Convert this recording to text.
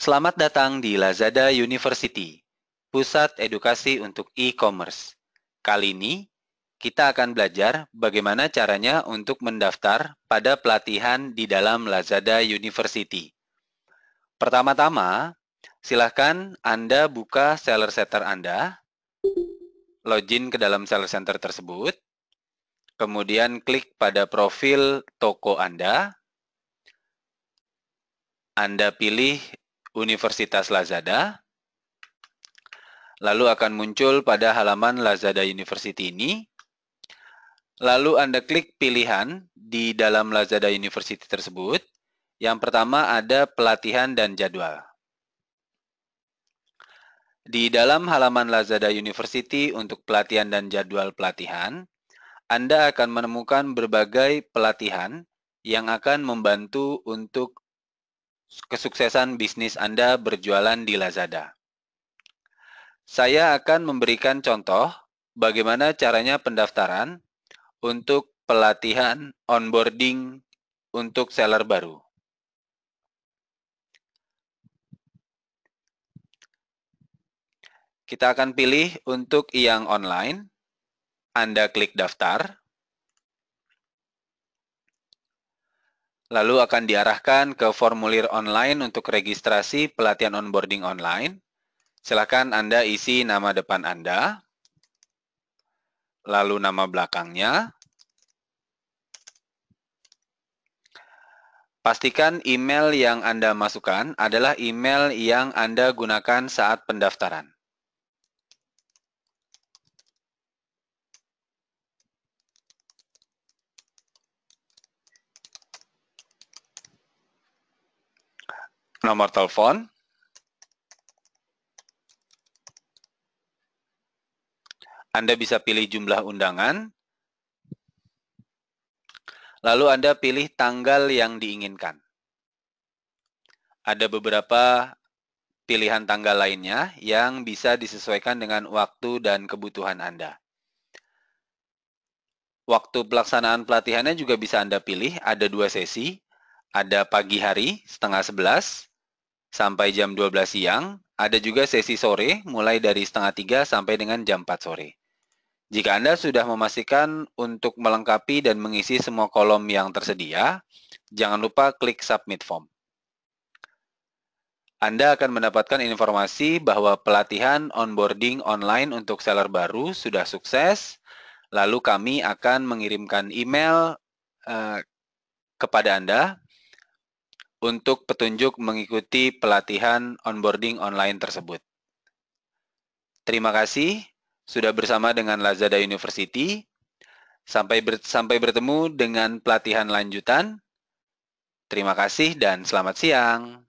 Selamat datang di Lazada University, pusat edukasi untuk e-commerce. Kali ini, kita akan belajar bagaimana caranya untuk mendaftar pada pelatihan di dalam Lazada University. Pertama-tama, silahkan Anda buka Seller Center Anda, login ke dalam Seller Center tersebut, kemudian klik pada profil toko Anda, anda pilih Universitas Lazada. Lalu akan muncul pada halaman Lazada University ini. Lalu Anda klik pilihan di dalam Lazada University tersebut. Yang pertama ada pelatihan dan jadwal. Di dalam halaman Lazada University untuk pelatihan dan jadwal pelatihan, anda akan menemukan berbagai pelatihan yang akan membantu untuk kesuksesan bisnis Anda berjualan di Lazada. Saya akan memberikan contoh bagaimana caranya pendaftaran untuk pelatihan onboarding untuk seller baru. Kita akan pilih untuk yang online. Anda klik daftar. lalu akan diarahkan ke formulir online untuk registrasi pelatihan onboarding online. Silakan Anda isi nama depan Anda, lalu nama belakangnya. Pastikan email yang Anda masukkan adalah email yang Anda gunakan saat pendaftaran. nomor telepon, Anda bisa pilih jumlah undangan, lalu Anda pilih tanggal yang diinginkan. Ada beberapa pilihan tanggal lainnya yang bisa disesuaikan dengan waktu dan kebutuhan Anda. Waktu pelaksanaan pelatihannya juga bisa Anda pilih, ada dua sesi, ada pagi hari setengah sebelas, sampai jam 12 siang, ada juga sesi sore mulai dari setengah tiga sampai dengan jam 4 sore. Jika Anda sudah memastikan untuk melengkapi dan mengisi semua kolom yang tersedia, jangan lupa klik submit form. Anda akan mendapatkan informasi bahwa pelatihan onboarding online untuk seller baru sudah sukses, lalu kami akan mengirimkan email eh, kepada Anda untuk petunjuk mengikuti pelatihan onboarding online tersebut. Terima kasih sudah bersama dengan Lazada University. Sampai ber, sampai bertemu dengan pelatihan lanjutan. Terima kasih dan selamat siang.